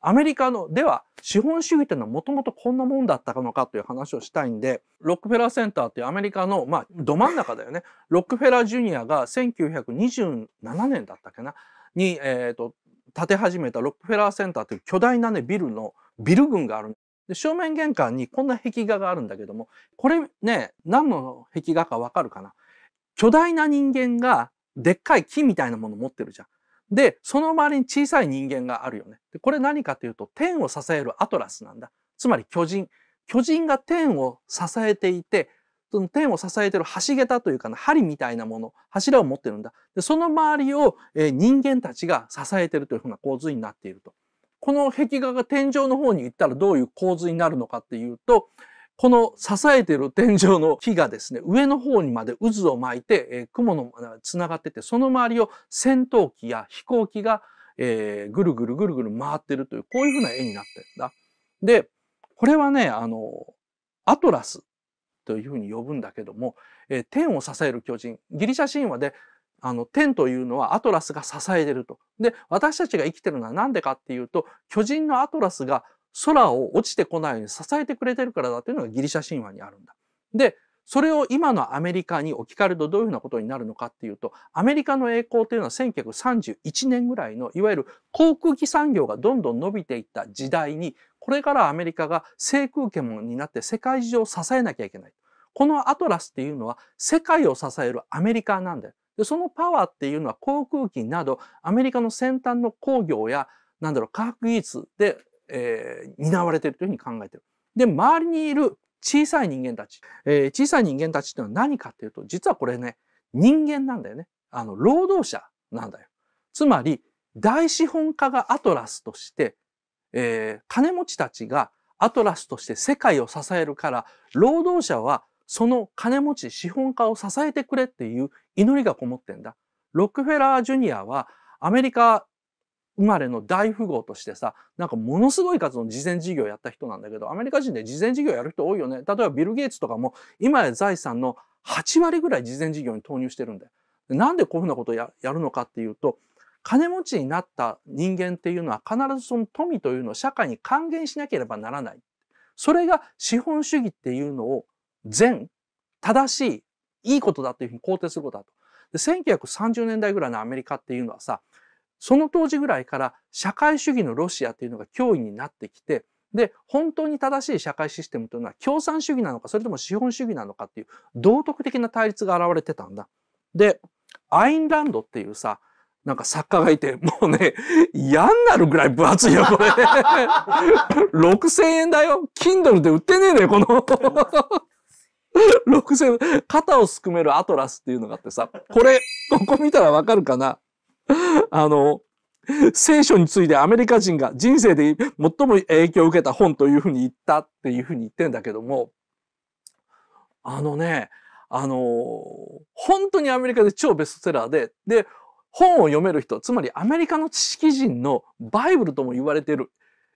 アメリカのでは資本主義というのはもともとこんなもんだったのかという話をしたいんでロックフェラーセンターっていうアメリカのまあど真ん中だよね ロックフェラージュニアが1927年だったっけなに、えーと、建て始めたロックフェラーセンターという巨大なねビルのビル群があるで正面玄関にこんな壁画があるんだけどもこれね何の壁画かわかるかな巨大な人間がでっかい木みたいなもの持ってるじゃん。で、その周りに小さい人間があるよね。でこれ何かというと、天を支えるアトラスなんだ。つまり巨人。巨人が天を支えていて、その天を支えてる橋桁というかな、針みたいなもの、柱を持ってるんだ。で、その周りを、え人間たちが支えてるというふうな構図になっていると。この壁画が天井の方に行ったらどういう構図になるのかっていうと、この支えている天井の木がですね、上の方にまで渦を巻いて、えー、雲の繋がってて、その周りを戦闘機や飛行機が、えー、ぐるぐるぐるぐる回ってるという、こういうふうな絵になってるんだ。で、これはね、あの、アトラスというふうに呼ぶんだけども、えー、天を支える巨人。ギリシャ神話で、あの、天というのはアトラスが支えてると。で、私たちが生きてるのは何でかっていうと、巨人のアトラスが空を落ちてこないように支えてくれてるからだというのがギリシャ神話にあるんだ。でそれを今のアメリカに置き換えるとどういうふうなことになるのかっていうとアメリカの栄光というのは1931年ぐらいのいわゆる航空機産業がどんどん伸びていった時代にこれからアメリカが制空権になって世界中を支えなきゃいけない。このアトラスっていうのは世界を支えるアメリカなんだよ。でそのパワーっていうのは航空機などアメリカの先端の工業やなんだろう科学技術でえー、担われているというふうに考えている。で周りにいる小さい人間たち、えー、小さい人間たちっていうのは何かっていうと実はこれね人間なんだよねあの労働者なんだよ。つまり大資本家がアトラスとして、えー、金持ちたちがアトラスとして世界を支えるから労働者はその金持ち資本家を支えてくれっていう祈りがこもってんだ。ロックフェラー・ジュニアはアメリカ生まれの大富豪としてさなんかものすごい数の慈善事業をやった人なんだけどアメリカ人で慈善事業やる人多いよね例えばビル・ゲイツとかも今や財産の8割ぐらい慈善事業に投入してるんだよ。なんでこういうふうなことをややるのかっていうと金持ちになった人間っていうのは必ずその富というのを社会に還元しなければならない。それが資本主義っていうのを善、正しい、いいことだというふうに肯定することだと。1930年代ぐらいのアメリカっていうのはさその当時ぐらいから社会主義のロシアというのが脅威になってきて、で、本当に正しい社会システムというのは共産主義なのか、それとも資本主義なのかっていう道徳的な対立が現れてたんだ。で、アインランドっていうさ、なんか作家がいて、もうね、嫌になるぐらい分厚いよ、これ。6000 円だよ。Kindle で売ってねえねこの6000円。肩をすくめるアトラスっていうのがあってさ、これ、ここ見たらわかるかな あの、聖書についてアメリカ人が人生で最も影響を受けた本というふうに言ったっていうふうに言ってんだけども、あのね、あの、本当にアメリカで超ベストセラーで、で、本を読める人、つまりアメリカの知識人のバイブルとも言われている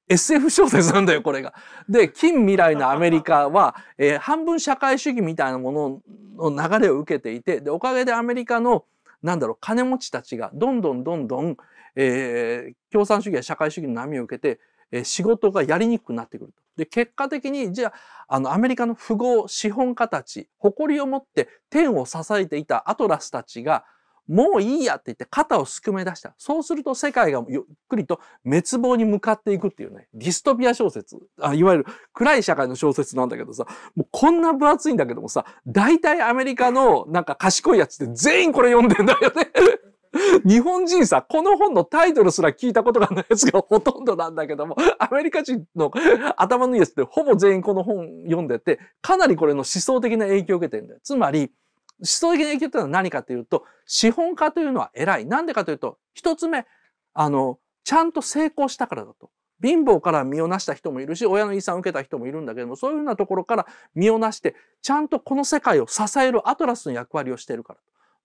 SF 小説なんだよ、これが。で、近未来のアメリカは、えー、半分社会主義みたいなものの流れを受けていて、で、おかげでアメリカのなんだろう、金持ちたちがどんどんどんどん、えー、共産主義や社会主義の波を受けて、えー、仕事がやりにくくなってくると。で、結果的に、じゃあ、あの、アメリカの富豪、資本家たち、誇りを持って天を支えていたアトラスたちが、もういいやって言って肩をすくめ出した。そうすると世界がゆっくりと滅亡に向かっていくっていうね、ディストピア小説。あいわゆる暗い社会の小説なんだけどさ、もうこんな分厚いんだけどもさ、大体アメリカのなんか賢いやつって全員これ読んでんだよね 日本人さ、この本のタイトルすら聞いたことがないやつが ほとんどなんだけども、アメリカ人の頭のいいやつってほぼ全員この本読んでて、かなりこれの思想的な影響を受けてるんだよ。つまり、思想的な影響というのは何かというと資本家というのは偉い。なんでかというと一つ目あのちゃんと成功したからだと。貧乏から身をなした人もいるし親の遺産を受けた人もいるんだけどもそういうふうなところから身をなしてちゃんとこの世界を支えるアトラスの役割をしているから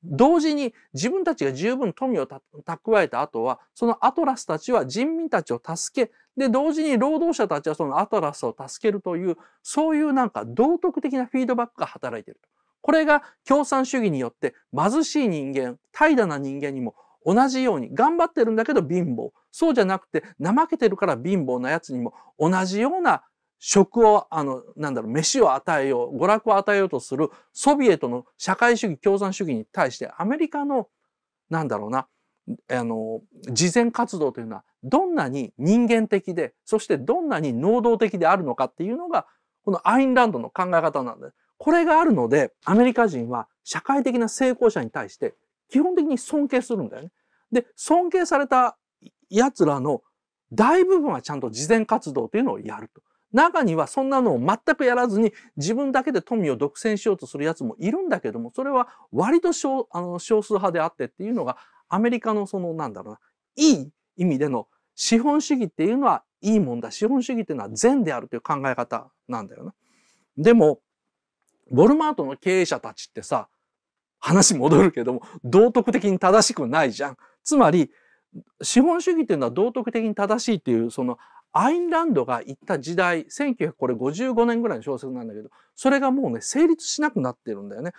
同時に自分たちが十分富を蓄えた後はそのアトラスたちは人民たちを助けで同時に労働者たちはそのアトラスを助けるというそういうなんか道徳的なフィードバックが働いているこれが共産主義によって貧しい人間、怠惰な人間にも同じように頑張ってるんだけど貧乏。そうじゃなくて怠けてるから貧乏なやつにも同じような食を、あの、なんだろう、飯を与えよう、娯楽を与えようとするソビエトの社会主義、共産主義に対してアメリカの、なんだろうな、あの、慈善活動というのはどんなに人間的で、そしてどんなに能動的であるのかっていうのが、このアインランドの考え方なんです。これがあるので、アメリカ人は社会的な成功者に対して基本的に尊敬するんだよね。で、尊敬された奴らの大部分はちゃんと慈善活動というのをやると。中にはそんなのを全くやらずに自分だけで富を独占しようとする奴もいるんだけども、それは割と少あの少数派であってっていうのがアメリカのそのなんだろうな、いい意味での資本主義っていうのはいいもんだ。資本主義っていうのは善であるという考え方なんだよな。でも、ウォルマートの経営者たちってさ、話戻るけども、道徳的に正しくないじゃん。つまり、資本主義っていうのは道徳的に正しいっていう、そのアインランドが言った時代、1955年ぐらいの小説なんだけど、それがもうね、成立しなくなってるんだよね。